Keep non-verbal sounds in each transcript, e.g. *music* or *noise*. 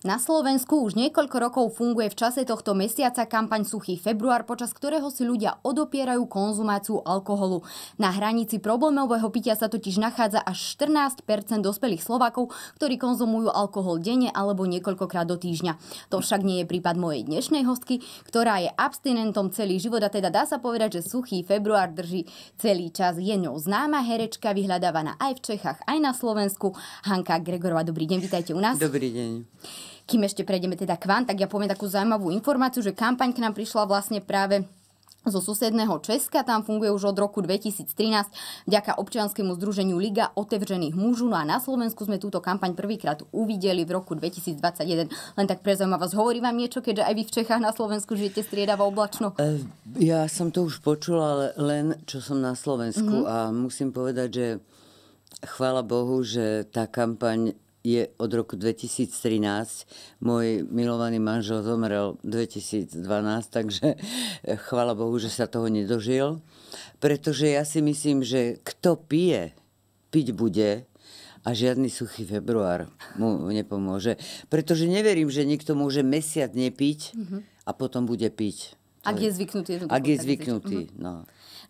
Na Slovensku už niekoľko rokov funguje v čase tohto mesiaca kampaň Suchý február, počas ktorého si ľudia odopierajú konzumáciu alkoholu. Na hranici problémového pitia sa totiž nachádza až 14 dospelých Slovákov, ktorí konzumujú alkohol denne alebo niekoľkokrát do týždňa. To však nie je prípad mojej dnešnej hostky, ktorá je abstinentom celý život a teda dá sa povedať, že Suchý február drží celý čas. Je ňou známa herečka, vyhľadávaná aj v Čechách, aj na Slovensku. Hanka Gregorová, dobrý deň, vítajte u nás. Dobrý deň kým ešte prejdeme teda k vám, tak ja poviem takú zaujímavú informáciu, že kampaň k nám prišla vlastne práve zo susedného Česka, tam funguje už od roku 2013 vďaka občianskému združeniu Liga otevřených mužov. No a na Slovensku sme túto kampaň prvýkrát uvideli v roku 2021. Len tak pre vás hovorí vám niečo, keďže aj vy v Čechách na Slovensku žijete striedavo oblačno? E, ja som to už počula, ale len čo som na Slovensku mm-hmm. a musím povedať, že chvála Bohu, že tá kampaň je od roku 2013. Môj milovaný manžel zomrel 2012, takže eh, chvala Bohu, že sa toho nedožil. Pretože ja si myslím, že kto pije, piť bude a žiadny suchý február mu nepomôže. Pretože neverím, že niekto môže mesiac nepiť mhm. a potom bude piť. Ak je zvyknutý. Ak je zvyknutý, mhm. no.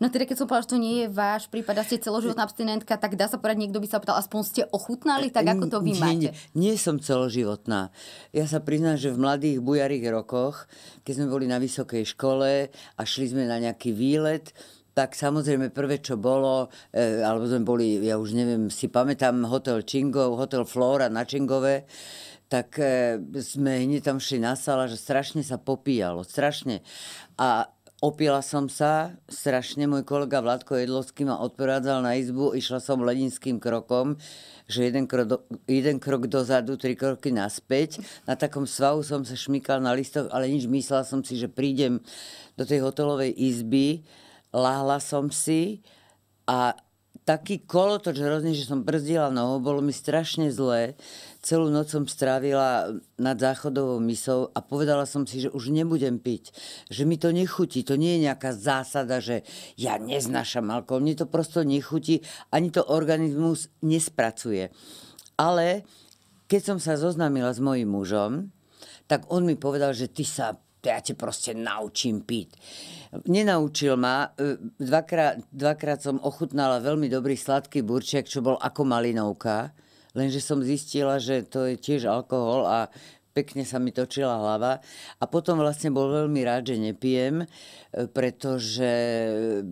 No teda, keď som povedal, že to nie je váš prípad a ste celoživotná abstinentka, tak dá sa povedať, niekto by sa pýtal, aspoň ste ochutnali, tak ako to vy máte? Nie, nie som celoživotná. Ja sa priznám, že v mladých bujarých rokoch, keď sme boli na vysokej škole a šli sme na nejaký výlet, tak samozrejme prvé, čo bolo, e, alebo sme boli, ja už neviem, si pamätám, hotel Čingov, hotel Flora na Čingove, tak e, sme hneď tam šli na sala, že strašne sa popíjalo, strašne. A Opila som sa, strašne môj kolega Vladko Jedlovský ma odporádzal na izbu, išla som ledinským krokom, že jeden krok, do, jeden krok dozadu, tri kroky naspäť. Na takom svahu som sa šmykal na listoch, ale nič, myslela som si, že prídem do tej hotelovej izby, lahla som si a taký kolotoč hrozný, že som brzdila nohu, bolo mi strašne zlé. Celú noc som strávila nad záchodovou misou a povedala som si, že už nebudem piť. Že mi to nechutí. To nie je nejaká zásada, že ja neznášam alkohol. Mne to prosto nechutí. Ani to organizmus nespracuje. Ale keď som sa zoznámila s mojim mužom, tak on mi povedal, že ty sa to ja te proste naučím piť. Nenaučil ma, e, dvakrát, dvakrát som ochutnala veľmi dobrý sladký burčiak, čo bol ako malinovka, lenže som zistila, že to je tiež alkohol a pekne sa mi točila hlava a potom vlastne bol veľmi rád, že nepijem, e, pretože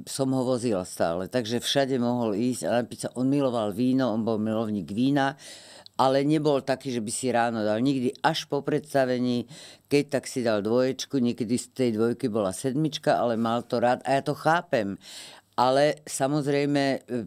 som ho vozila stále. Takže všade mohol ísť a napiť sa. On miloval víno, on bol milovník vína ale nebol taký, že by si ráno dal. Nikdy až po predstavení, keď tak si dal dvoječku, niekedy z tej dvojky bola sedmička, ale mal to rád a ja to chápem. Ale samozrejme, e,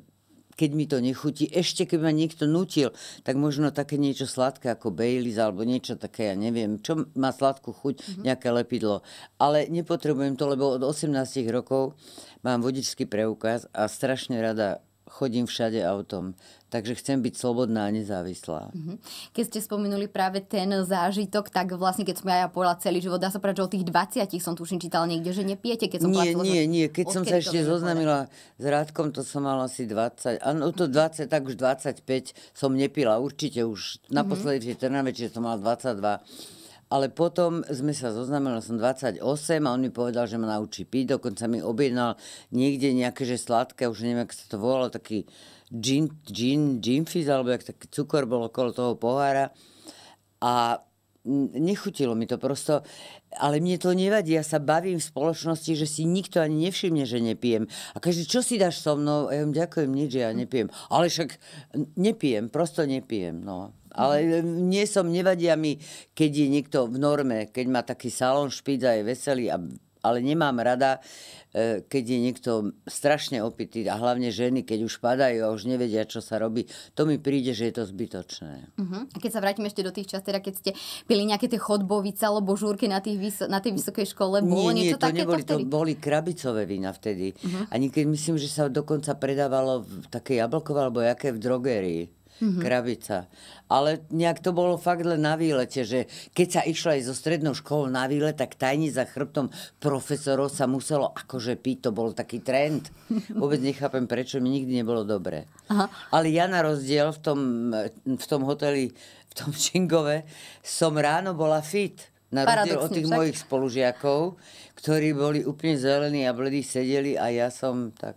keď mi to nechutí, ešte keby ma niekto nutil, tak možno také niečo sladké ako Baileys alebo niečo také, ja neviem, čo má sladkú chuť, mm-hmm. nejaké lepidlo. Ale nepotrebujem to, lebo od 18 rokov mám vodičský preukaz a strašne rada chodím všade autom. Takže chcem byť slobodná a nezávislá. Mhm. Keď ste spomenuli práve ten zážitok, tak vlastne keď som ja, ja povedala celý život, dá sa povedať, že o tých 20 som tuším čítala niekde, že nepijete, keď som Nie, platila, nie, nie. Keď som sa ešte zoznamila s Rádkom, to som mala asi 20, áno, to 20, tak už 25 som nepila. Určite už mhm. naposledy mm-hmm. Trnave, čiže som mala 22 ale potom sme sa zoznamili, som 28 a on mi povedal, že ma naučí piť, dokonca mi objednal niekde nejaké, že sladké, už neviem, ako sa to volalo, taký gin, gin, gin fizz, alebo jak taký cukor bol okolo toho pohára. A nechutilo mi to prosto, ale mne to nevadí, ja sa bavím v spoločnosti, že si nikto ani nevšimne, že nepijem. A každý, čo si dáš so mnou? A ja ďakujem, nič, ja nepijem. Ale však nepijem, prosto nepijem, no. Ale nie som, nevadia mi, keď je niekto v norme, keď má taký salon špíc a je veselý, a, ale nemám rada, e, keď je niekto strašne opitý a hlavne ženy, keď už padajú a už nevedia, čo sa robí. To mi príde, že je to zbytočné. Uh-huh. A keď sa vrátime ešte do tých čas, teda keď ste pili nejaké tie chodbovice alebo žúrky na, tých vys- na tej vysokej škole, bolo nie, niečo nie, to také? Neboli, to, vtedy? to boli krabicové vína vtedy. Uh-huh. Ani keď myslím, že sa dokonca predávalo v také jablkové alebo jaké v drogerii mm-hmm. krabica. Ale nejak to bolo fakt len na výlete, že keď sa išla aj zo strednou školou na výlet, tak tajne za chrbtom profesorov sa muselo akože piť. To bol taký trend. *laughs* Vôbec nechápem, prečo mi nikdy nebolo dobre. Aha. Ale ja na rozdiel v tom, v tom hoteli, v tom *laughs* Čingove, som ráno bola fit. Na rozdiel od tých však. mojich spolužiakov, ktorí boli úplne zelení a bledí sedeli a ja som tak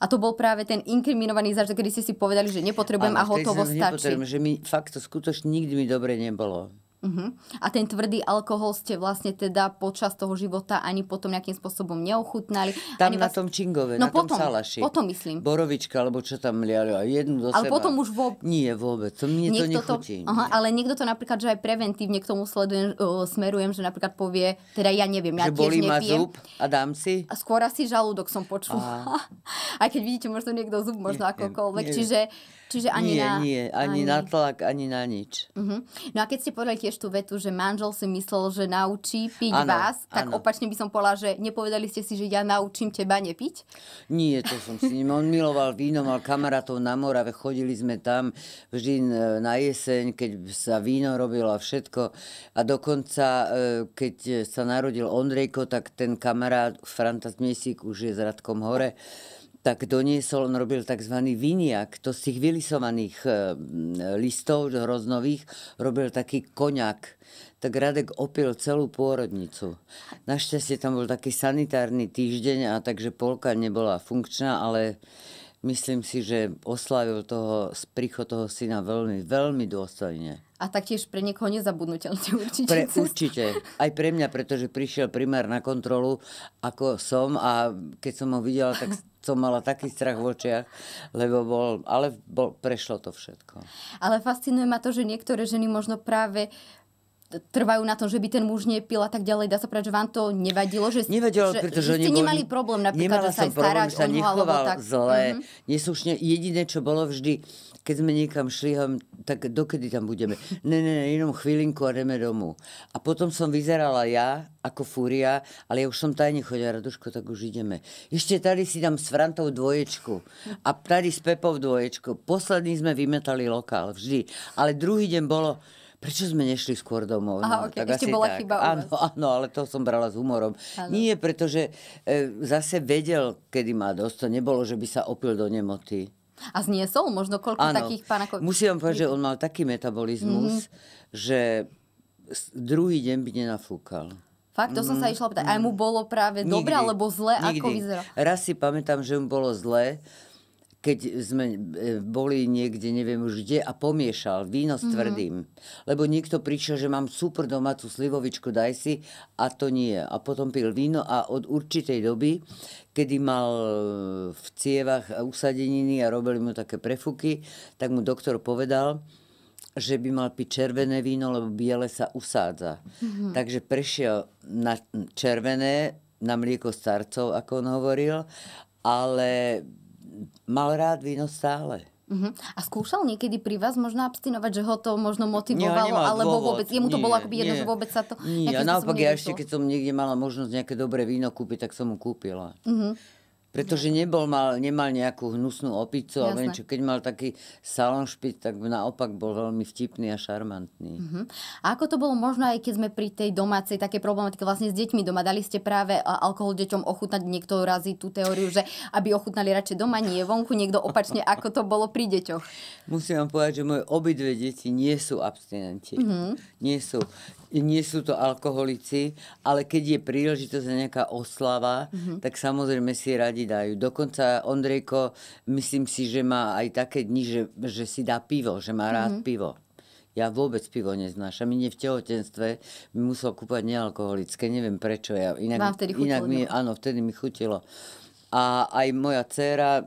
a to bol práve ten inkriminovaný zážitok, kedy ste si povedali, že nepotrebujem Áno, a hotovo stačí. Nepotrebujem, že mi fakt to skutočne nikdy mi dobre nebolo. Uh-huh. A ten tvrdý alkohol ste vlastne teda počas toho života ani potom nejakým spôsobom neochutnali. Tam ani na vás... tom čingove, no na potom, tom salaši. Potom myslím. Borovička, alebo čo tam liali, a jednu do ale seba. potom už vôbec. Nie, vôbec, to mne niekto to nechutí. To, aha, ale niekto to napríklad, že aj preventívne k tomu sledujem, uh, e, smerujem, že napríklad povie, teda ja neviem, ja že tiež bolí Že zub a dám si? A skôr asi žalúdok som počula. *laughs* aj keď vidíte možno niekto zub, možno akokoľvek. Čiže Čiže ani nie, na... Nie, ani, ani na tlak, ani na nič. Uh-huh. No a keď ste povedali tiež tú vetu, že manžel si myslel, že naučí piť ano, vás, tak ano. opačne by som povedala, že nepovedali ste si, že ja naučím teba nepiť? Nie, to som si ním. On miloval víno, mal kamarátov na Morave, chodili sme tam vždy e, na jeseň, keď sa víno robilo a všetko. A dokonca, e, keď sa narodil Ondrejko, tak ten kamarát Franta Mesík už je s Radkom Hore, tak doniesol, on robil tzv. viniak, to z tých vylisovaných eh, listov hroznových, robil taký koňak. Tak Radek opil celú pôrodnicu. Našťastie tam bol taký sanitárny týždeň a takže polka nebola funkčná, ale myslím si, že oslavil toho príchod toho syna veľmi, veľmi dôstojne. A taktiež pre niekoho nezabudnutelný určite. Pre, určite. Aj pre mňa, pretože prišiel primár na kontrolu, ako som a keď som ho videla, tak *laughs* som mala taký strach v očiach, lebo bol, ale bol, prešlo to všetko. Ale fascinuje ma to, že niektoré ženy možno práve trvajú na tom, že by ten muž nepil a tak ďalej, dá sa povedať, že vám to nevadilo? Že, nevadilo, že, pretože že ste nebol, nemali problém napríklad, že sa aj starať o neho, alebo tak. zle, mm-hmm. neslušne. Jediné, čo bolo vždy, keď sme niekam šli, tak dokedy tam budeme? Ne, ne, ne, jenom chvílinku a jdeme domů. A potom som vyzerala ja, ako fúria, ale ja už som tajne chodila, Raduško, tak už ideme. Ešte tady si dám s Frantou dvoječku a tady s Pepou dvoječku. Posledný sme vymetali lokál, vždy. Ale druhý deň bolo, prečo sme nešli skôr domov? Aha, no, okay. tak Ešte asi bola tak. chyba u áno, vás. Áno, ale to som brala s humorom. Áno. Nie, pretože e, zase vedel, kedy má dosť. To nebolo, že by sa opil do nemoty. A zniesol možno koľko áno. takých pánakov? Musím vám povedať, že on mal taký metabolizmus, mm-hmm. že druhý deň by nenafúkal. Fakt, to som sa mhm. išla pýtať. Aj mu mhm. bolo práve dobre alebo zle, nikdy. ako vyzeralo? Raz si pamätám, že mu bolo zle keď sme e, boli niekde, neviem už kde, a pomiešal víno s mhm. tvrdým. Mm-hmm. Lebo niekto prišiel, že mám super domácu slivovičku, daj si, a to nie. A potom pil víno a od určitej doby, kedy mal e, v cievach usadeniny a robili mu také prefuky, tak mu doktor povedal, že by mal piť červené víno, lebo biele sa usádza. Mm-hmm. Takže prešiel na červené, na mlieko starcov, ako on hovoril, ale mal rád víno stále. Uh-huh. A skúšal niekedy pri vás možno abstinovať, že ho to možno motivovalo, ja, alebo dôvod. vôbec, jemu to nie, bolo akoby jedno, nie. že vôbec sa to... Nie, a naopak ja ešte, keď som niekde mala možnosť nejaké dobré víno kúpiť, tak som mu kúpila. Uh-huh. Pretože nebol, mal, nemal nejakú hnusnú opicu, ale alebo niečo. Keď mal taký salon salonšpit, tak naopak bol veľmi vtipný a šarmantný. Uh-huh. A ako to bolo možno aj keď sme pri tej domácej také problematike vlastne s deťmi doma? Dali ste práve alkohol deťom ochutnať niekto razí tú teóriu, že aby ochutnali radšej doma, nie vonku, niekto opačne, ako to bolo pri deťoch? Musím vám povedať, že moje obidve deti nie sú abstinenti. Uh-huh. Nie sú nie sú to alkoholici, ale keď je príležitosť na nejaká oslava, mm-hmm. tak samozrejme si radi dajú. Dokonca Ondrejko, myslím si, že má aj také dni, že, že si dá pivo, že má rád mm-hmm. pivo. Ja vôbec pivo neznášam, Mne v tehotenstve. Mi musel kúpať nealkoholické, neviem prečo. Ja, inak, Vám vtedy chutilo? Inak mi, áno, vtedy mi chutilo. A aj moja dcéra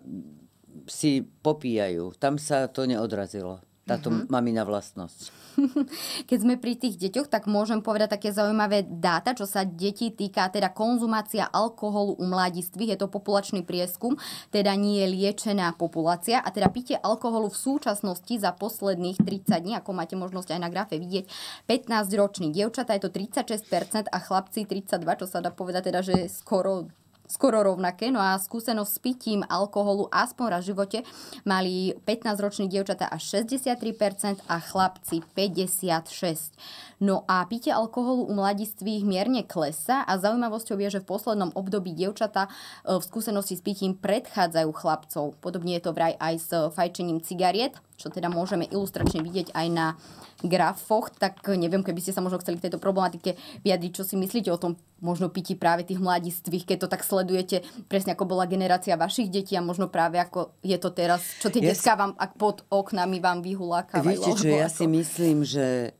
si popíjajú. Tam sa to neodrazilo, táto mm-hmm. mamina vlastnosť. *laughs* Keď sme pri tých deťoch, tak môžem povedať také zaujímavé dáta, čo sa detí týka, teda konzumácia alkoholu u mladistvých. Je to populačný prieskum, teda nie je liečená populácia. A teda pitie alkoholu v súčasnosti za posledných 30 dní, ako máte možnosť aj na grafe vidieť, 15 ročný. dievčatá je to 36% a chlapci 32, čo sa dá povedať teda, že skoro skoro rovnaké. No a skúsenosť s pitím alkoholu aspoň raz v živote mali 15-roční dievčatá až 63% a chlapci 56%. No a pitie alkoholu u mladistvých mierne klesa a zaujímavosťou je, že v poslednom období dievčata e, v skúsenosti s pitím predchádzajú chlapcov. Podobne je to vraj aj s fajčením cigariet, čo teda môžeme ilustračne vidieť aj na grafoch, tak neviem, keby ste sa možno chceli k tejto problematike vyjadriť, čo si myslíte o tom možno pití práve tých mladistvých, keď to tak sledujete, presne ako bola generácia vašich detí a možno práve ako je to teraz, čo tie ja detská si... vám ak pod oknami vám vyhulákajú. Viete, čo ja si myslím, že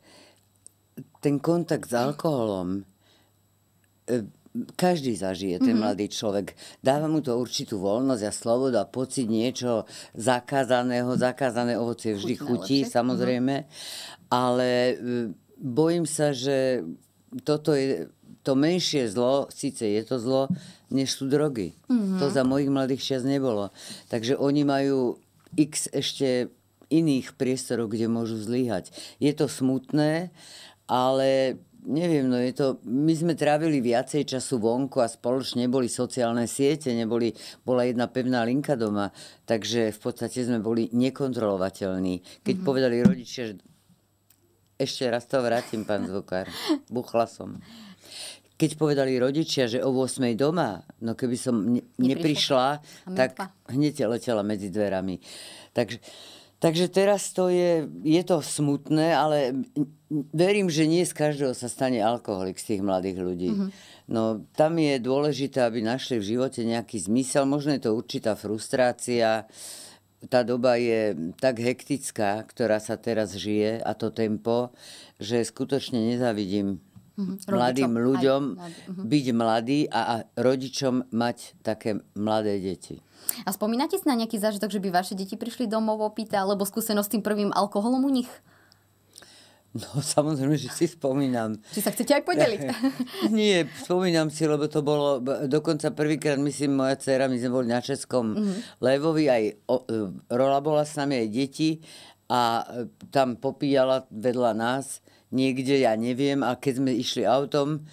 ten kontakt s alkoholom e, každý zažije, ten mm-hmm. mladý človek. Dáva mu to určitú voľnosť a slobodu a pocit niečo zakázaného. Zakázané ovocie vždy chutí, chutí, samozrejme. Mm-hmm. Ale e, bojím sa, že toto je to menšie zlo, síce je to zlo, než sú drogy. Mm-hmm. To mhm. za mojich mladých čas nebolo. Takže oni majú x ešte iných priestorov, kde môžu zlyhať. Je to smutné, ale neviem, no je to, my sme trávili viacej času vonku a spoločne boli sociálne siete, neboli, bola jedna pevná linka doma, takže v podstate sme boli nekontrolovateľní. Keď mm-hmm. povedali rodičia, že ešte raz to vrátim, pán zvukár, *laughs* buchla som. Keď povedali rodičia, že o 8 doma, no keby som ne, neprišla, tak hneď letela medzi dverami. Takže Takže teraz to je, je to smutné, ale verím, že nie z každého sa stane alkoholik z tých mladých ľudí. Mm-hmm. No tam je dôležité, aby našli v živote nejaký zmysel, možno je to určitá frustrácia. Tá doba je tak hektická, ktorá sa teraz žije a to tempo, že skutočne nezavidím mm-hmm. mladým rodičom, ľuďom mladý. mm-hmm. byť mladý a, a rodičom mať také mladé deti. A spomínate si na nejaký zážitok, že by vaše deti prišli domov opýta, alebo skúsenosť s tým prvým alkoholom u nich? No *laughs* samozrejme, že si spomínam. Či sa chcete aj podeliť? *laughs* Nie, spomínam si, lebo to bolo dokonca prvýkrát, myslím, moja dcera, my sme boli na Českom mm-hmm. Levovi, aj o, e, Rola bola s nami, aj deti a tam popíjala vedľa nás niekde, ja neviem. A keď sme išli autom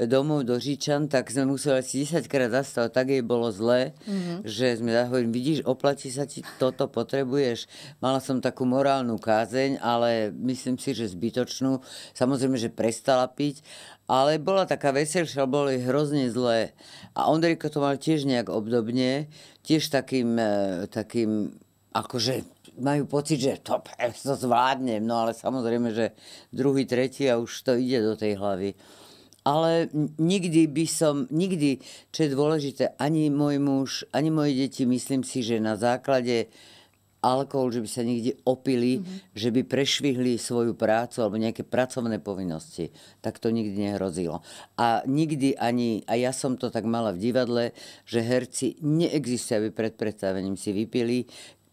domov do Žičan, tak sme museli asi 10 krát zastať, tak jej bolo zle, mm-hmm. že sme hovorím, vidíš, oplatí sa ti toto, potrebuješ. Mala som takú morálnu kázeň, ale myslím si, že zbytočnú. Samozrejme, že prestala piť, ale bola taká veselšia, bolo jej hrozne zlé. A Ondrejko to mal tiež nejak obdobne, tiež takým, e, takým akože majú pocit, že to, *laughs* to zvládnem, no ale samozrejme, že druhý, tretí a už to ide do tej hlavy. Ale nikdy by som, nikdy, čo je dôležité, ani môj muž, ani moje deti, myslím si, že na základe alkohol, že by sa nikdy opili, mm-hmm. že by prešvihli svoju prácu alebo nejaké pracovné povinnosti. Tak to nikdy nehrozilo. A nikdy ani, a ja som to tak mala v divadle, že herci neexistuje, aby pred predstavením si vypili,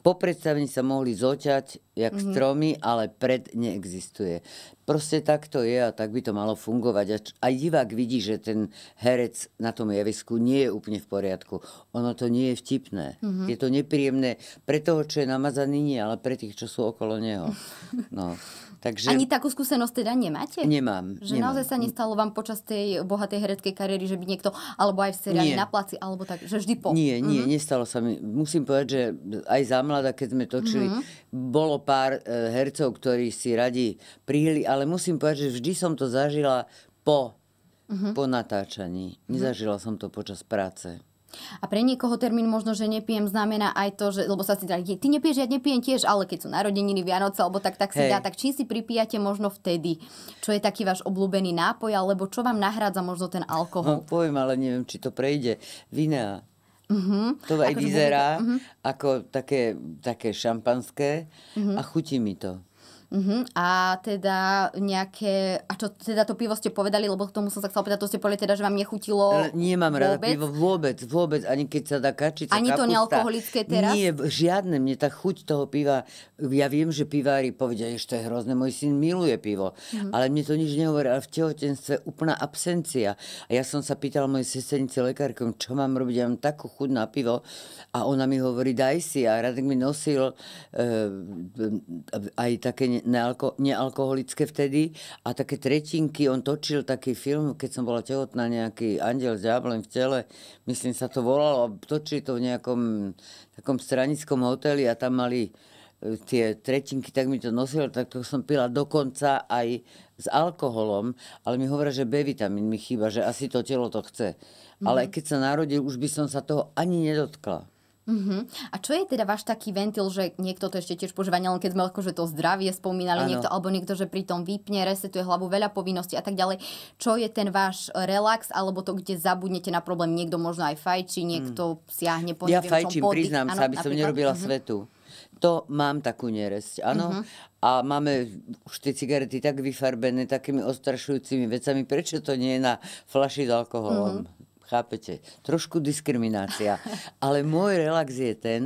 po predstavení sa mohli zoťať jak mm-hmm. stromy, ale pred neexistuje. Proste tak to je a tak by to malo fungovať. A divák vidí, že ten herec na tom javisku nie je úplne v poriadku. Ono to nie je vtipné. Mm-hmm. Je to nepríjemné pre toho, čo je namazaný, nie, ale pre tých, čo sú okolo neho. No. *laughs* Takže... Ani takú skúsenosť teda nemáte? Nemám. Že nemám. naozaj sa nestalo vám počas tej bohatej hereckej kariéry, že by niekto, alebo aj v seriáli na placi, alebo tak, že vždy po. Nie, nie, mm-hmm. nestalo sa mi. Musím povedať, že aj za mladá, keď sme točili, mm-hmm. bolo pár eh, hercov, ktorí si radi prihli, ale ale musím povedať, že vždy som to zažila po, uh-huh. po natáčaní. Mhm. Nezažila uh-huh. som to počas práce. A pre niekoho termín možno, že nepijem, znamená aj to, že, lebo sa si dali, ty nepiješ, ja nepijem tiež, ale keď sú narodeniny, Vianoce, alebo tak, tak si hey. dá, tak či si pripijate možno vtedy, čo je taký váš obľúbený nápoj, alebo čo vám nahrádza možno ten alkohol? No, poviem, ale neviem, či to prejde. Vina. Uh-huh. Mhm. To aj akože vyzerá uh-huh. ako také, také šampanské uh-huh. a chutí mi to. Uh-huh. A teda nejaké... A čo teda to pivo ste povedali, lebo k tomu som sa chcel opýtať, to ste povedali teda, že vám nechutilo Nemám rada pivo vôbec, vôbec, ani keď sa dá kačiť. Ani kapusta. to nealkoholické teraz? Nie, žiadne. Mne tá chuť toho piva... Ja viem, že pivári povedia, že to je hrozné, môj syn miluje pivo. Uh-huh. Ale mne to nič nehovorí, ale v tehotenstve úplná absencia. A ja som sa pýtal mojej sestrnici lekárkom, čo mám robiť, ja mám takú chuť na pivo. A ona mi hovorí, daj si. A Radek mi nosil e, aj také nealko, nealkoholické vtedy a také tretinky, on točil taký film, keď som bola tehotná, nejaký Andel s diablem v tele, myslím sa to volalo, točili to v nejakom takom stranickom hoteli a tam mali e, tie tretinky, tak mi to nosilo, tak to som pila dokonca aj s alkoholom, ale mi hovorí, že B vitamín mi chýba, že asi to telo to chce. Mm-hmm. Ale mhm. keď sa narodil, už by som sa toho ani nedotkla. Uh-huh. A čo je teda váš taký ventil, že niekto to ešte tiež požíva len keď sme akože to zdravie spomínali, ano. niekto, alebo niekto, že pri tom vypne, resetuje hlavu, veľa povinností a tak ďalej. Čo je ten váš relax, alebo to, kde zabudnete na problém? Niekto možno aj fajčí, niekto hmm. siahne po Ja fajčím, pody. priznám ano, sa, aby napríklad? som nerobila uh-huh. svetu. To mám takú neresť, áno. Uh-huh. A máme už tie cigarety tak vyfarbené takými ostrašujúcimi vecami. Prečo to nie je na flaši s alkoholom? Uh-huh. Chápete? Trošku diskriminácia. Ale môj relax je ten,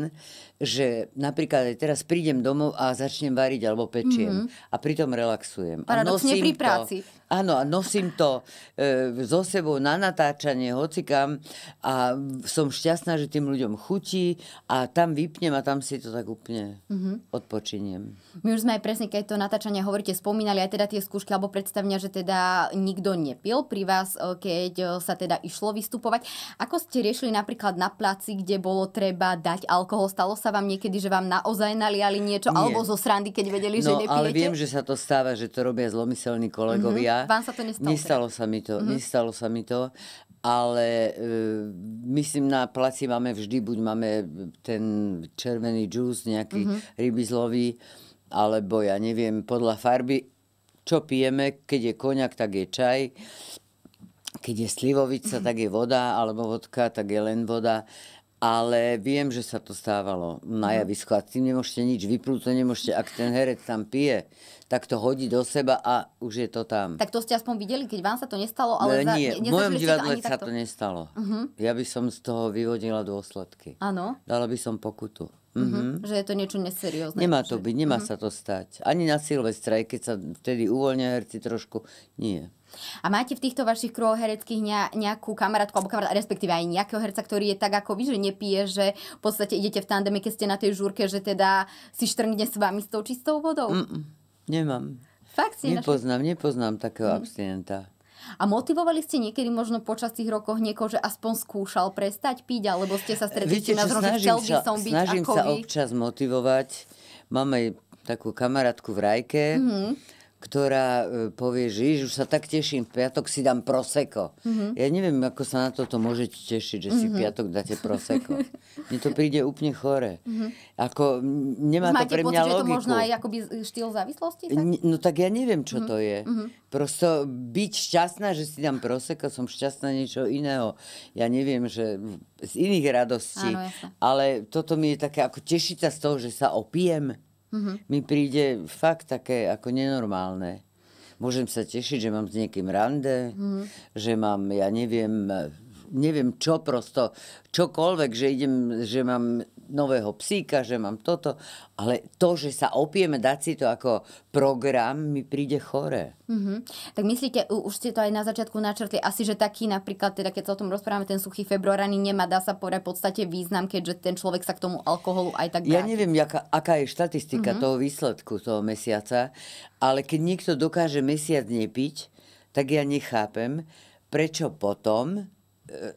že napríklad aj teraz prídem domov a začnem variť alebo pečiem mm-hmm. a pritom relaxujem. a nosím pri práci. To, áno, a nosím to e, so sebou na natáčanie hocikam a som šťastná, že tým ľuďom chutí a tam vypnem a tam si to tak úplne mm-hmm. odpočiniem. My už sme aj presne, keď to natáčanie hovoríte, spomínali aj teda tie skúšky alebo predstavňa, že teda nikto nepil pri vás, e, keď e, sa teda išlo vystupovať. Ako ste riešili napríklad na placi, kde bolo treba dať alkohol, stalo sa vám niekedy, že vám naozaj naliali niečo, Nie. alebo zo srandy, keď vedeli, no, že nepijete? ale viem, že sa to stáva, že to robia zlomyselní kolegovia. Mm-hmm. Vám sa to nestalo? Teda. Nestalo sa mi to, mm-hmm. nestalo sa mi to ale e, myslím na placi máme vždy, buď máme ten červený džús, nejaký mm-hmm. rybizlový, alebo ja neviem, podľa farby, čo pijeme, keď je koňak, tak je čaj, keď je slivovica, mm-hmm. tak je voda, alebo vodka, tak je len voda ale viem, že sa to stávalo na mhm. javisku a s tým nemôžete nič vyplúť, to nemôžete, ak ten herec tam pije, tak to hodí do seba a už je to tam. Tak to ste aspoň videli, keď vám sa to nestalo, ale no, nie, za, v mojom divadle sa to nestalo. Uh-huh. Ja by som z toho vyvodila dôsledky. Áno. Dala by som pokutu. Mm-hmm. Že je to niečo neseriózne. Nemá to byť, nemá mm-hmm. sa to stať. Ani na Silvestra, aj keď sa vtedy uvoľnia herci trošku, nie. A máte v týchto vašich kruhoch hereckých nejakú kamarátku, alebo kamarát, respektíve aj nejakého herca, ktorý je tak ako vy, že nepije, že v podstate idete v tandeme, keď ste na tej žúrke, že teda si štrngne s vami s tou čistou vodou? Mm-mm, nemám. Fakt si nepoznám, našli... nepoznám takého mm. abstinenta. A motivovali ste niekedy možno počas tých rokov niekoho, že aspoň skúšal prestať piť, alebo ste sa stretli Viete, na zrom, že chcel by som byť snažím ako sa vy? občas motivovať. Máme takú kamarátku v Rajke, mm-hmm ktorá e, povie, že Ježiš, sa tak teším, v piatok si dám proseko. Mm-hmm. Ja neviem, ako sa na toto môžete tešiť, že si mm-hmm. piatok dáte proseko. *laughs* Mne to príde úplne chore. Mm-hmm. Ako, nemá Máte to pre mňa pocit, logiku. že to možno aj akoby štýl závislosti? Tak? No tak ja neviem, čo mm-hmm. to je. Mm-hmm. Prosto byť šťastná, že si dám proseko, som šťastná niečo iného. Ja neviem, že z iných radostí. Áno, ale toto mi je také, ako tešiť sa z toho, že sa opijem mm-hmm. mi príde fakt také ako nenormálne. Môžem sa tešiť, že mám s niekým rande, mm-hmm. že mám, ja neviem, neviem čo prosto, čokoľvek, že idem, že mám nového psíka, že mám toto, ale to, že sa opieme dať si to ako program, mi príde chore. Mm-hmm. Tak myslíte, už ste to aj na začiatku načrtli, asi, že taký napríklad, teda keď sa o tom rozprávame, ten suchý februárny, nemá, dá sa povedať v podstate význam, keďže ten človek sa k tomu alkoholu aj tak dá. Ja neviem, jaká, aká je štatistika mm-hmm. toho výsledku toho mesiaca, ale keď niekto dokáže mesiac nepiť, tak ja nechápem, prečo potom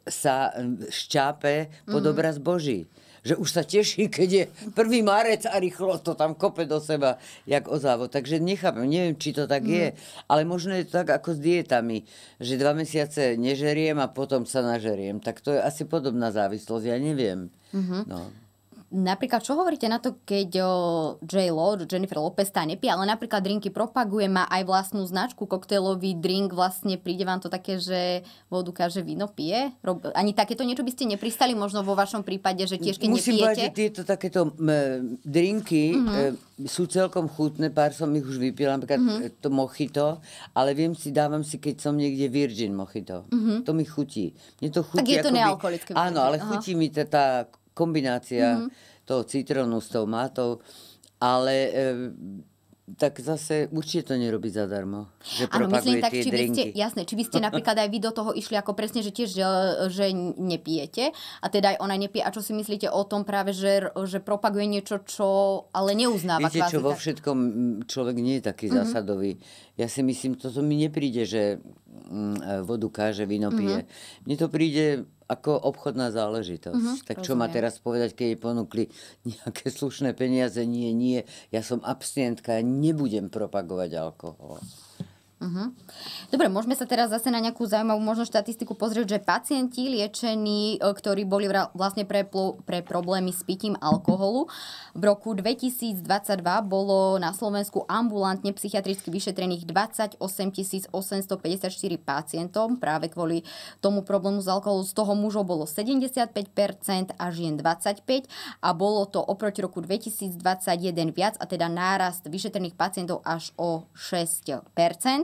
sa šťápe pod mm. obraz Boží. Že už sa teší, keď je prvý marec a rýchlo to tam kope do seba, jak o závod. Takže nechápem, neviem, či to tak mm. je. Mhm. Ale možno je to tak ako s dietami, že dva mesiace nežeriem a potom sa nažeriem. Tak to je asi podobná závislosť, ja neviem. Mm-hmm. No napríklad, čo hovoríte na to, keď J. Lo, Jennifer Lopez tá nepije, ale napríklad drinky propaguje, má aj vlastnú značku, koktejlový drink, vlastne príde vám to také, že vodu káže víno pije? Rob, ani takéto niečo by ste nepristali, možno vo vašom prípade, že tiež keď Musím nepijete? Musím tieto takéto m, e, drinky mm-hmm. e, mhm. sú celkom chutné, pár som ich už vypila, napríklad mm-hmm. to mochito, ale viem si, dávam si, keď som niekde virgin mochito. Mm-hmm. To mi chutí. Mne to chutí. Tak je to akoby, nealkoholické. Áno, ale chutí Aha. chutí mi tá, tá kombinácia mm-hmm. toho citrónu s tou mátou, ale... E, tak zase určite to nerobí zadarmo. Že ano, myslím tak, či by ste, jasné, či by ste *laughs* napríklad aj vy do toho išli ako presne, že tiež, že, eh, že nepijete a teda aj ona nepije. A čo si myslíte o tom práve, že, že propaguje niečo, čo ale neuznáva? Viete kvázi, čo, tak... vo všetkom mm, človek nie je taký mm-hmm. zásadový. Ja si myslím, toto mi nepríde, že mm, eh, vodu káže, víno pije. Mm-hmm. Mne to príde ako obchodná záležitosť. Uh-huh, tak čo rozumiem. má teraz povedať, keď jej ponúkli nejaké slušné peniaze? Nie, nie, ja som abstinentka, nebudem propagovať alkohol. Uh-huh. Dobre, môžeme sa teraz zase na nejakú zaujímavú možno štatistiku pozrieť, že pacienti liečení, e, ktorí boli vlastne pre, pre problémy s pitím alkoholu, v roku 2022 bolo na Slovensku ambulantne psychiatricky vyšetrených 28 854 pacientov práve kvôli tomu problému s alkoholom. Z toho mužov bolo 75% a žien 25% a bolo to oproti roku 2021 viac a teda nárast vyšetrených pacientov až o 6%.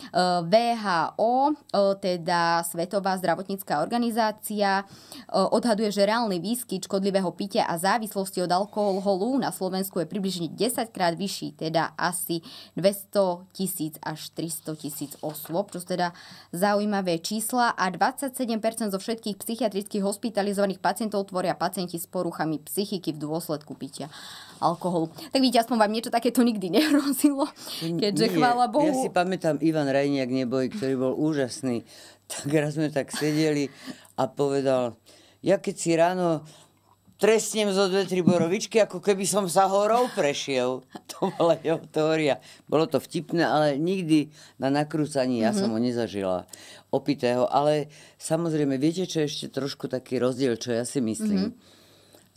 Eh, VHO, eh, teda Svetová zdravotnícká organizácia, eh, odhaduje, že reálny výskyt škodlivého pitia a závislosti od alkoholu na Slovensku je približne 10 krát vyšší, teda asi 200 tisíc až 300 tisíc osôb, čo sú teda zaujímavé čísla a 27% zo všetkých psychiatrických hospitalizovaných pacientov tvoria pacienti s poruchami psychiky v dôsledku pitia alkoholu. Tak vidíte, aspoň vám niečo takéto nikdy *laughs* nehrozilo, keďže Nie, chvála Bohu. Ja si pamätám ivan. Rajniak neboj, ktorý bol úžasný, *laughs* tak raz sme tak sedeli a povedal, ja keď si ráno trestnem zo dve, tri borovičky, ako keby som sa horou prešiel. *laughs* To bola jeho teória. Bolo to vtipné, ale nikdy na nakrúcaní ja mm-hmm. som ho mhm. nezažila opitého. Ale samozrejme, viete, čo je ešte trošku taký rozdiel, čo ja si myslím? Mm-hmm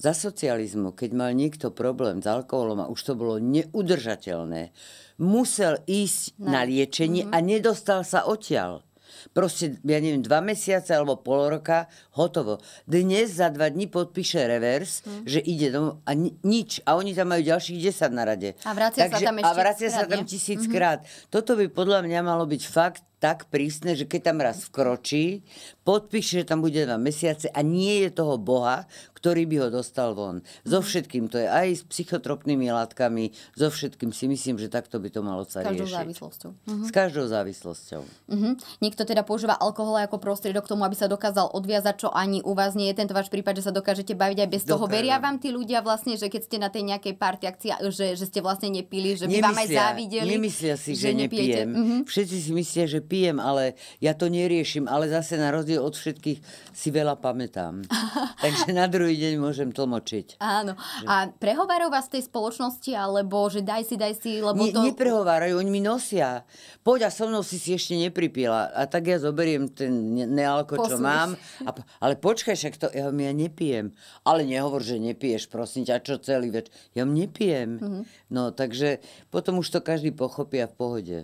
za socializmu, keď mal niekto problém s alkoholom a už to bolo neudržateľné, musel ísť no. na liečenie mm-hmm. a nedostal sa odtiaľ. Proste, ja neviem, dva mesiace alebo pol roka, hotovo. Dnes za dva dní podpíše revers, mm. že ide domov a nič. A oni tam majú ďalších 10 na rade. A vracia Takže, sa tam ešte A vracia krát, sa tam tisíckrát. Mm-hmm. Toto by podľa mňa malo byť fakt tak prísne, že keď tam raz vkročí, podpíše, že tam bude dva mesiace a nie je toho Boha, ktorý by ho dostal von. So mhm. všetkým, to je aj s psychotropnými látkami, so všetkým si myslím, že takto by to malo sa riešiť. S každou riešiť. závislosťou. Uh-huh. S každou závislosťou. Uh-huh. Niekto teda používa alkohol ako prostriedok k tomu, aby sa dokázal odviazať, čo ani u vás nie je tento váš prípad, že sa dokážete baviť aj bez Dokážem. toho. Veria vám tí ľudia vlastne, že keď ste na tej nejakej party akcii, že, že ste vlastne nepili, že by nemyslia, vám aj závideli. Nemyslia si, že, že nepijem. Uh-huh. Všetci si myslia, že pijem, ale ja to neriešim, ale zase na rozdiel od všetkých si veľa pamätám. *laughs* Takže na druhý deň môžem tlmočiť. Áno. Že... A prehovárajú vás tej spoločnosti, alebo že daj si, daj si, lebo to... neprehovárajú, oni mi nosia. Poď a so mnou si si ešte nepripila. A tak ja zoberiem ten nealko, čo mám. A, po... ale počkaj, však to ja, ja nepijem. Ale nehovor, že nepiješ, prosím ťa, čo celý več. Ja nepijem. Mm-hmm. No, takže potom už to každý pochopia v pohode.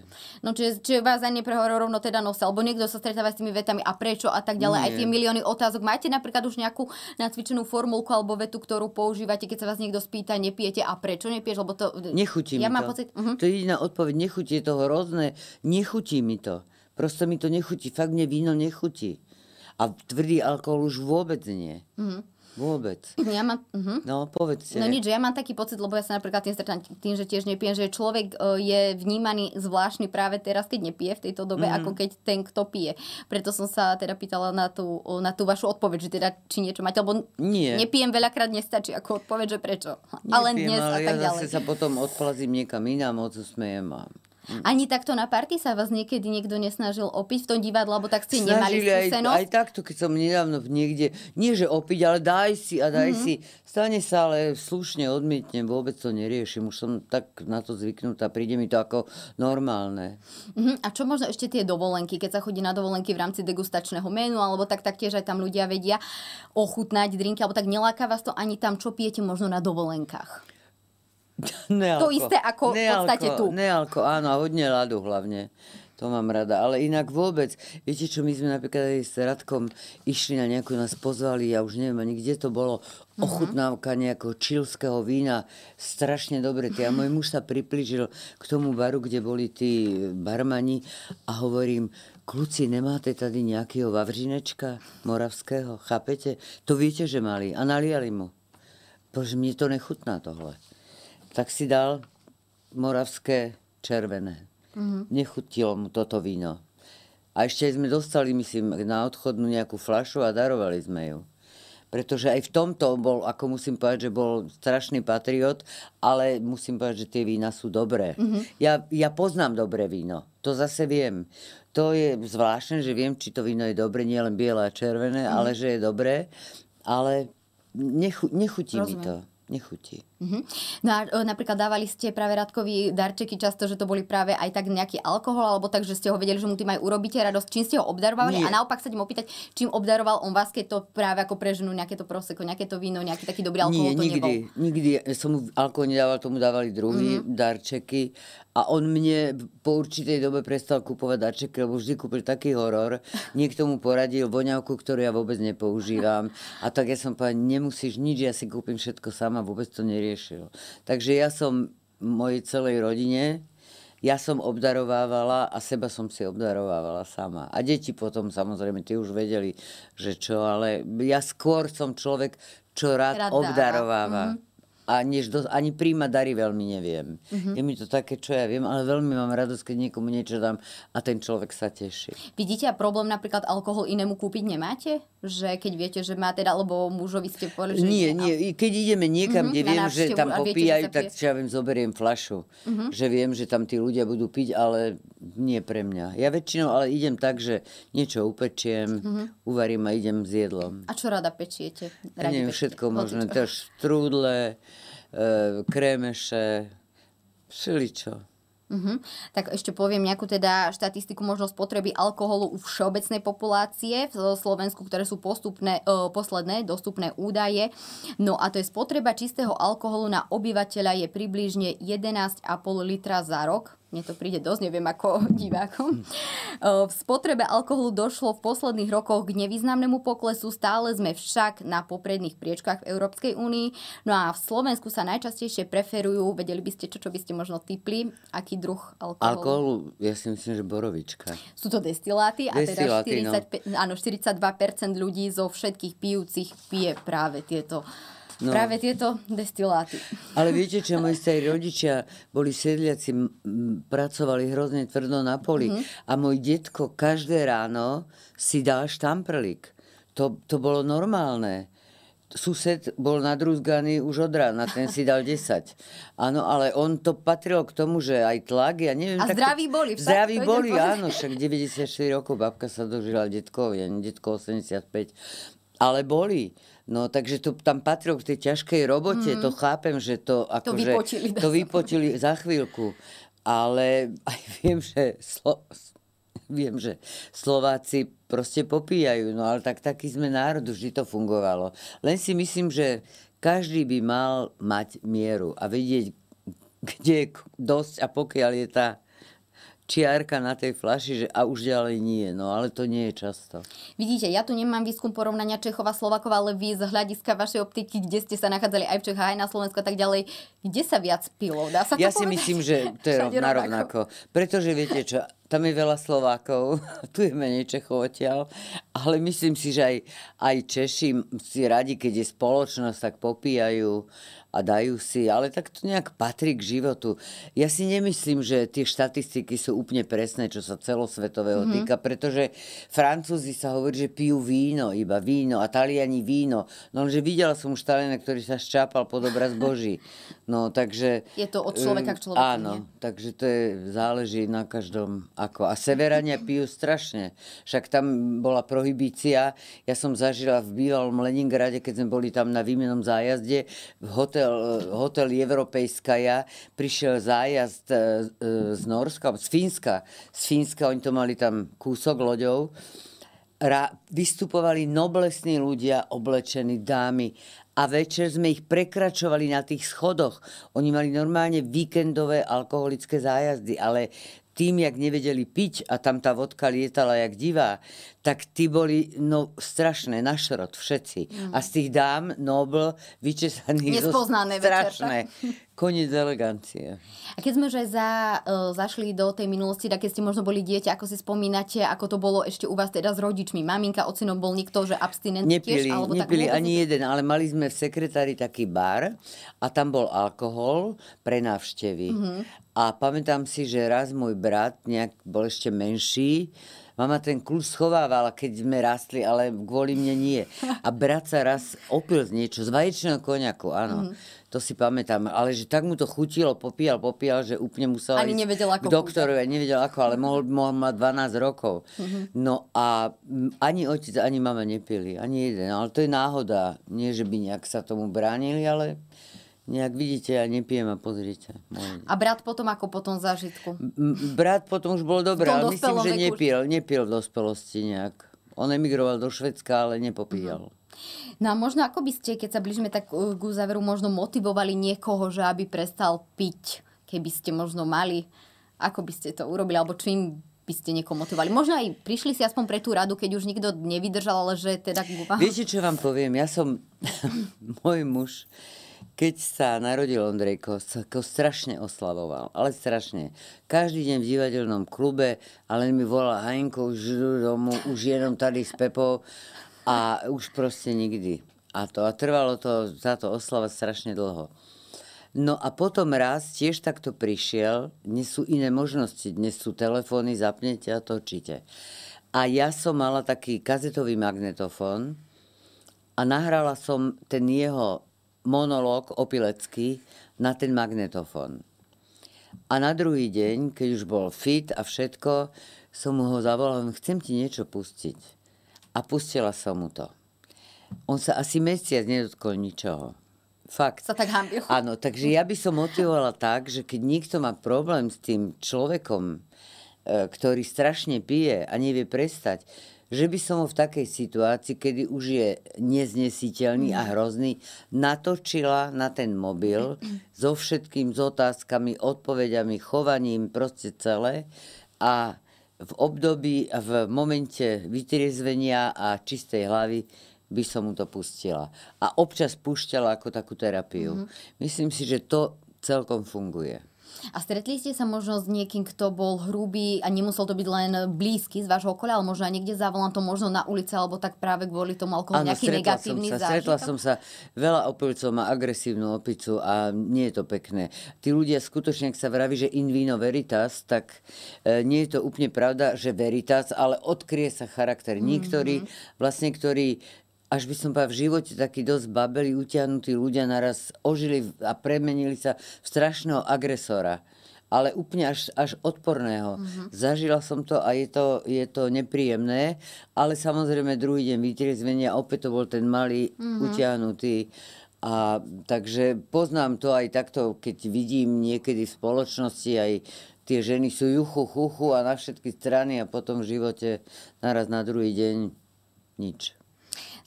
No, čiže, čiže vás ani neprehovoril rovno teda nosia, alebo niekto sa stretáva s tými vetami a prečo a tak ďalej. Nie. Aj tie milióny otázok. Máte napríklad už nejakú nacvičenú formulku alebo vetu, ktorú používate, keď sa vás niekto spýta, nepijete a prečo nepieš, lebo to... Nechutí ja mi mám to. Pocit... Uh-huh. To je mhm. jediná odpoveď, nechutí, je to hrozné, nechutí mi to. Prosto mi to nechutí, fakt mne víno nechutí. A tvrdý alkohol už vôbec nie. Uh-huh. Vôbec. Ja mám, uh-huh. No povedzte. No nič, ja mám taký pocit, lebo ja sa napríklad tým stretám tým, že tiež nepijem, že človek e, je vnímaný zvláštny práve teraz, keď nepije v tejto dobe, mm. ako keď ten, kto pije. Preto som sa teda pýtala na tú, na tú vašu odpoveď, že teda či niečo máte, lebo Nie. nepijem veľakrát nestačí ako odpoveď, že prečo. Nepijem, ale dnes ale a tak ja ďalej. Ja zase sa potom odplazím niekam inám, odsmejem a Mm. Ani takto na party sa vás niekedy niekto nesnažil opiť v tom divadle, lebo tak ste Snažili nemali skúsenosť? Aj, aj takto, keď som nedávno niekde, nie že opiť, ale daj si a daj mm-hmm. si. Stane sa, ale slušne odmietnem, vôbec to neriešim. Už som tak na to zvyknutá, príde mi to ako normálne. Mm-hmm. A čo možno ešte tie dovolenky, keď sa chodí na dovolenky v rámci degustačného menu, alebo tak taktiež aj tam ľudia vedia ochutnať drinky, alebo tak neláka vás to ani tam, čo pijete možno na dovolenkách? *laughs* Nealko. To isté ako nealko, v podstate tu. Nealko, áno, a hodne ľadu hlavne. To mám rada. Ale inak vôbec, viete čo, my sme napríklad aj s Radkom išli na nejakú, nás pozvali, ja už neviem ani kde to bolo, mhm. ochutnávka nejakého čilského vína, strašne dobre. A môj muž sa priplížil k tomu baru, kde boli tí barmani a hovorím, kľúci, nemáte tady nejakého vavřinečka moravského, chápete? To viete, že mali a naliali mu. Bože, mne to nechutná tohle tak si dal moravské červené. Mm-hmm. Nechutilo mu toto víno. A ešte sme dostali, myslím, na odchodnú nejakú flašu a darovali sme ju. Pretože aj v tomto bol, ako musím povedať, že bol strašný patriot, ale musím povedať, že tie vína sú dobré. Mm-hmm. Ja, ja poznám dobré víno, to zase viem. To je zvláštne, že viem, či to víno je dobre, len biele a červené, mm-hmm. ale že je dobré. Ale nechu, nechutí Rozumiem. mi to nechutí. Uh-huh. No a uh, napríklad dávali ste práve Radkovi darčeky často, že to boli práve aj tak nejaký alkohol, alebo tak, že ste ho vedeli, že mu tým aj urobíte radosť, čím ste ho obdarovali Nie. a naopak sa tým opýtať, čím obdaroval on vás, keď to práve ako ženu nejaké to proseko, nejaké to víno, nejaký taký dobrý alkohol Nie, to nikdy, nebol. nikdy som mu alkohol nedával, tomu dávali druhý uh-huh. darčeky a on mne po určitej dobe prestal kupovať darček, lebo vždy kúpil taký horor. Niekto mu poradil voňavku, ktorú ja vôbec nepoužívam. A tak ja som povedal, nemusíš nič, ja si kúpim všetko sama, vôbec to neriešil. Takže ja som mojej celej rodine, ja som obdarovávala a seba som si obdarovávala sama. A deti potom samozrejme, tie už vedeli, že čo, ale ja skôr som človek, čo rád, rád obdarováva. Mm-hmm a než do, ani príjma dary veľmi neviem. Mm-hmm. Je mi to také, čo ja viem, ale veľmi mám radosť, keď niekomu niečo dám a ten človek sa teší. Vidíte a problém napríklad alkohol inému kúpiť nemáte? Že keď viete, že má teda, alebo mužovi ste povedali, že... Nie, nie, a... keď ideme niekam, mm-hmm, kde viem, že tam popíjajú, že tak čo ja viem, zoberiem flašu. Mm-hmm. Že viem, že tam tí ľudia budú piť, ale nie pre mňa. Ja väčšinou ale idem tak, že niečo upečiem, mm-hmm. uvarím a idem s jedlom. A čo rada pečiete? Radi Neviem, všetko možné, to štrúdle, E, krémeše, všeličo. Mm-hmm. Tak ešte poviem nejakú teda štatistiku možno spotreby alkoholu u všeobecnej populácie v Slovensku, ktoré sú postupné, e, posledné dostupné údaje. No a to je spotreba čistého alkoholu na obyvateľa je približne 11,5 litra za rok mne to príde dosť, neviem ako *laughs* divákom. V spotrebe alkoholu došlo v posledných rokoch k nevýznamnému poklesu, stále sme však na popredných priečkách v Európskej únii. No a v Slovensku sa najčastejšie preferujú, vedeli by ste čo, čo by ste možno typli, aký druh alkoholu? Alkoholu, ja si myslím, že borovička. Sú to destiláty a teda 45, no. áno, 42% ľudí zo všetkých pijúcich pije práve tieto No. Práve tieto destiláty. Ale viete, čo moji starí rodičia boli sedliaci, pracovali hrozne tvrdo na poli. Mm-hmm. A môj detko každé ráno si dal štamprlik. To, to bolo normálne sused bol nadrúzganý už od rána, ten si dal 10. Áno, ale on to patrilo k tomu, že aj tlak, ja neviem... A tak zdraví to, boli. Fakt, zdraví boli, áno, však 94 rokov babka sa dožila detko, ja detko 85. Ale boli. No takže to tam patrilo k tej ťažkej robote, mm. to mhm. chápem, že to ako, to akože vypotili, že, to vypotili za chvíľku. Ale aj viem, že slo, viem, že Slováci proste popíjajú, no ale tak taký sme národ, vždy to fungovalo. Len si myslím, že každý by mal mať mieru a vedieť, kde je dosť a pokiaľ je tá čiarka na tej flaši že a už ďalej nie, no ale to nie je často. Vidíte, ja tu nemám výskum porovnania Čechova, Slovakova, ale vy z hľadiska vašej optiky, kde ste sa nachádzali aj v Čechách, aj na Slovensku a tak ďalej, kde sa viac pilo? Dá sa ja to si povedať? myslím, že to je rovnako. rovnako. Pretože viete čo, tam je veľa Slovákov, *laughs* tu je menej Čechov odtiaľ, ale myslím si, že aj, aj Češi si radi, keď je spoločnosť, tak popíjajú a dajú si, ale tak to nejak patrí k životu. Ja si nemyslím, že tie štatistiky sú úplne presné, čo sa celosvetového mm-hmm. týka, pretože Francúzi sa hovorí, že pijú víno, iba víno, a Taliani víno. No lenže videla som už Taliana, ktorý sa ščápal pod obraz Boží. No takže... Je to od človeka k človeku. Áno, nie? takže to je, záleží na každom ako. A severania pijú strašne. Však tam bola prohibícia. Ja som zažila v bývalom Leningrade, keď sme boli tam na výmenom zájazde, v hotel, eh, hotel ja, prišiel zájazd eh, eh, z Norska, z Fínska. Z Fínska, oni to mali tam kúsok loďov. Ra, vystupovali noblesní ľudia, oblečení dámy a večer sme ich prekračovali na tých schodoch. Oni mali normálne víkendové alkoholické zájazdy, ale tým, jak nevedeli piť a tam tá vodka lietala jak divá, tak tí boli no, strašné, našrot všetci. Mm. A z tých dám nobl, vyčesaných Nespoznané zo strašné. Koniec elegancie. A keď sme že za, uh, zašli do tej minulosti, tak keď ste možno boli dieťa, ako si spomínate, ako to bolo ešte u vás teda s rodičmi. Maminka, ocino bol nikto, že abstinent nepili, tiež? Alebo nepili tak, ani jeden, ale mali sme v sekretári taký bar a tam bol alkohol pre návštevy. Mm-hmm. A pamätám si, že raz môj brat, nejak bol ešte menší, mama ten kľúč schovávala, keď sme rastli, ale kvôli mne nie. A brat sa raz opil z niečo, z vaječného koniaku, áno. Mm-hmm. To si pamätám. Ale že tak mu to chutilo, popíjal, popíjal, že úplne musel Ani ísť ako k doktoru. Ani nevedel ako, ale mohol, mohol mať 12 rokov. Mm-hmm. No a ani otec, ani mama nepili. Ani jeden. Ale to je náhoda. Nie, že by nejak sa tomu bránili, ale nejak vidíte, ja nepijem a pozrite. Môj. A brat potom ako po tom zážitku? Brat potom už bol dobrý, ale myslím, že veku... nepil, nepil v dospelosti nejak. On emigroval do Švedska, ale nepopíjal. Mhm. No a možno ako by ste, keď sa blížime tak uh, k záveru, možno motivovali niekoho, že aby prestal piť, keby ste možno mali, ako by ste to urobili, alebo čím by ste niekoho motivovali. Možno aj prišli si aspoň pre tú radu, keď už nikto nevydržal, ale že teda... Viete, čo vám poviem? Ja som... *laughs* Môj muž keď sa narodil Ondrejko, sa ho strašne oslavoval, ale strašne. Každý deň v divadelnom klube, ale mi volal Hajnko, už domu, už jenom tady s Pepou a už proste nikdy. A, to, a trvalo to, to oslava strašne dlho. No a potom raz tiež takto prišiel, dnes sú iné možnosti, dnes sú telefóny, zapnete a točíte. A ja som mala taký kazetový magnetofón a nahrala som ten jeho monológ opilecký na ten magnetofón. A na druhý deň, keď už bol fit a všetko, som mu ho zavolal, chcem ti niečo pustiť. A pustila som mu to. On sa asi mesiac nedotkol ničoho. Fakt. Sa tak hambil. *laughs* Áno, takže ja by som motivovala tak, že keď niekto má problém s tým človekom, e, ktorý strašne pije a nevie prestať, že by som ho v takej situácii, kedy už je neznesiteľný a hrozný, natočila na ten mobil so všetkým, s otázkami, odpovediami, chovaním, proste celé. A v období, v momente vytriezvenia a čistej hlavy by som mu to pustila. A občas púšťala ako takú terapiu. Mm-hmm. Myslím si, že to celkom funguje. A stretli ste sa možno s niekým, kto bol hrubý a nemusel to byť len blízky z vášho okolia, ale možno aj niekde za volantom, možno na ulici, alebo tak práve kvôli tomu alkoholu ano, nejaký negatívny som sa, zážitok? Stretla som sa. Veľa opilcov má agresívnu opicu a nie je to pekné. Tí ľudia skutočne, ak sa vraví, že in vino veritas, tak e, nie je to úplne pravda, že veritas, ale odkrie sa charakter. Niektorí mm-hmm. vlastne, ktorí až by som povedal, v živote taký dosť babeli, utiahnutí ľudia naraz ožili a premenili sa v strašného agresora. Ale úplne až, až odporného. Mm-hmm. Zažila som to a je to, je to nepríjemné, ale samozrejme druhý deň vytriezvenia, a opäť to bol ten malý mm-hmm. utiahnutý. A takže poznám to aj takto, keď vidím niekedy v spoločnosti aj tie ženy sú juchu, chuchu a na všetky strany a potom v živote naraz na druhý deň nič.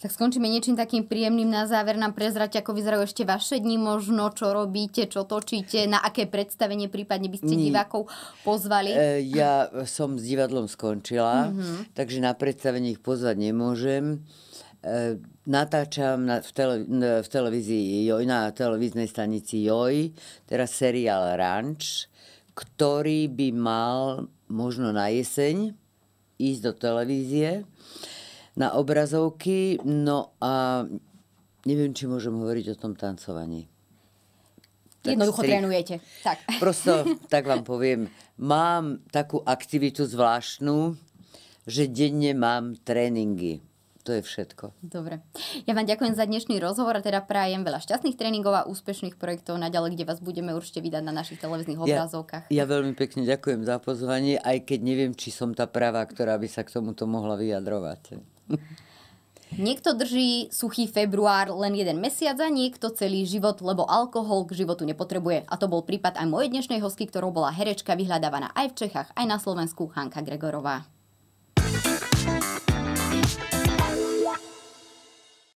Tak skončíme niečím takým príjemným na záver. Nám prezrať, ako vyzerajú ešte vaše dni možno, čo robíte, čo točíte, na aké predstavenie prípadne by ste Nie. divákov pozvali. E, ja som s divadlom skončila, mm-hmm. takže na predstavenie ich pozvať nemôžem. E, natáčam na, v, tele, v televízii Joj, na televíznej stanici Joj, teraz seriál Ranch, ktorý by mal možno na jeseň ísť do televízie na obrazovky. No a neviem, či môžem hovoriť o tom tancovaní. Tak Jednoducho strich. trénujete. Tak. Prosto, *laughs* tak vám poviem, mám takú aktivitu zvláštnu, že denne mám tréningy. To je všetko. Dobre. Ja vám ďakujem za dnešný rozhovor a teda prajem veľa šťastných tréningov a úspešných projektov naďalej, kde vás budeme určite vydať na našich televíznych ja, obrazovkách. Ja veľmi pekne ďakujem za pozvanie, aj keď neviem, či som tá práva, ktorá by sa k tomuto mohla vyjadrovať. *laughs* Niekto drží suchý február len jeden mesiac a niekto celý život, lebo alkohol k životu nepotrebuje. A to bol prípad aj mojej dnešnej hosky, ktorou bola herečka vyhľadávaná aj v Čechách, aj na Slovensku Hanka Gregorová.